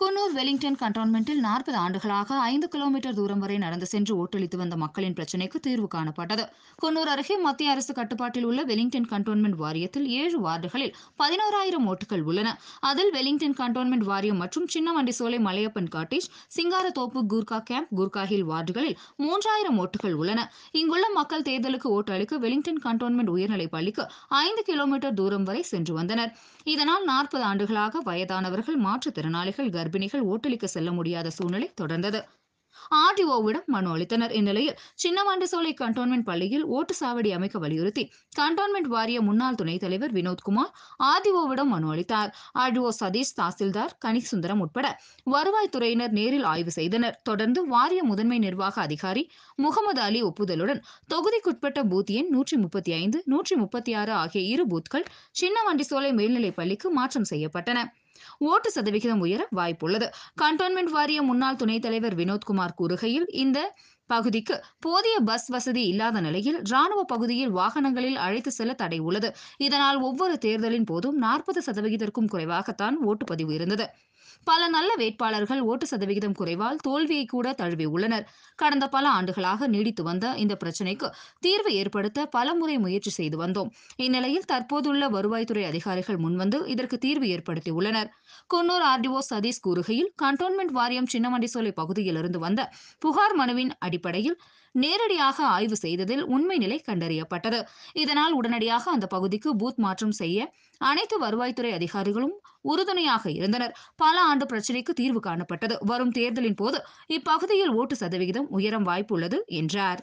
Coonoor Wellington கண்டோன்மெண்டில் நாற்பது ஆண்டுகளாக ஐந்து கிலோமீட்டர் தூரம் வரை நடந்து சென்று ஓட்டளித்து வந்த மக்களின் பிரச்சினைக்கு தீர்வு காணப்பட்டது குன்னூர் அருகே மத்திய அரசு கட்டுப்பாட்டில் உள்ள வெலிங்டன் கண்டோன்மெண்ட் வாரியத்தில் ஏழு வார்டுகளில் பதினோராயிரம் ஓட்டுகள் உள்ளன அதில் வெலிங்டன் கண்டோன்மெண்ட் வாரியம் மற்றும் Chinnavandisolai Malaiyappan cottage Singarathoppu Gurkha camp Gurkha hill வார்டுகளில் மூன்றாயிரம் ஓட்டுகள் உள்ளன இங்குள்ள மக்கள் தேர்தலுக்கு ஓட்டளிக்க வெலிங்டன் கண்டோன்மெண்ட் உயர்நிலைப் பள்ளிக்கு ஐந்து கிலோமீட்டர் தூரம் வரை சென்று வந்தனர் இதனால் நாற்பது ஆண்டுகளாக வயதானவர்கள் மாற்றுத்திறனாளிகள் கர்ப்பிணிகள் ஓட்டலுக்கு செல்ல முடியாத சூழ்நிலை தொடர்ந்தது ஆர்டிஓவிடம் மனு அளித்தனர் இந்நிலையில் சின்னவாண்டு சோலை கண்டோன்மெண்ட் பள்ளியில் ஓட்டு சாவடி அமைக்க வலியுறுத்தி கண்டோன்மெண்ட் வாரிய முன்னாள் துணைத் தலைவர் வினோத்குமார் ஆர்டிஓவிடம் மனு அளித்தார் ஆர்டிஓ சதீஷ் தாசில்தார் கனிசுந்தரம் உட்பட வருவாய்த்துறையினர் நேரில் ஆய்வு செய்தனர் தொடர்ந்து வாரிய முதன்மை நிர்வாக அதிகாரி முகமது அலி ஒப்புதலுடன் தொகுதிக்குட்பட்ட பூத் எண் நூற்றி முப்பத்தி ஐந்து நூற்றி முப்பத்தி ஆறு ஆகிய இரு பூத்கள் சின்னவாண்டிசோலை மேல்நிலைப் பள்ளிக்கு மாற்றம் செய்யப்பட்டன ஓட்டு சதவிகிதம் உயர வாய்ப்புள்ளது கண்டோன்மெண்ட் வாரிய முன்னாள் துணைத் தலைவர் வினோத்குமார் கூறுகையில் இந்த பகுதிக்கு போதிய பஸ் வசதி இல்லாத நிலையில் ராணுவ பகுதியில் வாகனங்களில் அழைத்து செல்ல தடை உள்ளது இதனால் ஒவ்வொரு தேர்தலின் போதும் நாற்பது சதவிகிதத்திற்கும் குறைவாகத்தான் ஓட்டுப்பதிவு இருந்தது பல நல்ல வேட்பாளர்கள் ஓட்டு சதவிகிதம் குறைவால் தோல்வியை கூட தழுவி உள்ளனர் கடந்த பல ஆண்டுகளாக நீடித்து வந்த இந்த பிரச்சினைக்கு தீர்வு ஏற்படுத்த பலமுறை முயற்சி செய்து வந்தோம் இந்நிலையில் தற்போதுள்ள வருவாய்த்துறை அதிகாரிகள் முன்வந்து இதற்கு தீர்வு ஏற்படுத்தியுள்ளனர் குன்னூர் ஆர்டிஓ சதீஷ் கூறுகையில் கண்டோன்மெண்ட் வாரியம் சின்னமண்டிசோலை பகுதியிலிருந்து வந்த புகார் மனுவின் அடிப்படையில் நேரடியாக ஆய்வு செய்ததில் உண்மை நிலை கண்டறியப்பட்டது இதனால் உடனடியாக அந்த பகுதிக்கு பூத் மாற்றம் செய்ய அனைத்து வருவாய்த்துறை அதிகாரிகளும் உறுதுணையாக இருந்தனர் பல ஆண்டு பிரச்சினைக்கு தீர்வு காணப்பட்டது வரும் தேர்தலின் போது இப்பகுதியில் ஓட்டு சதவிகிதம் உயரம் வாய்ப்புள்ளது என்றார்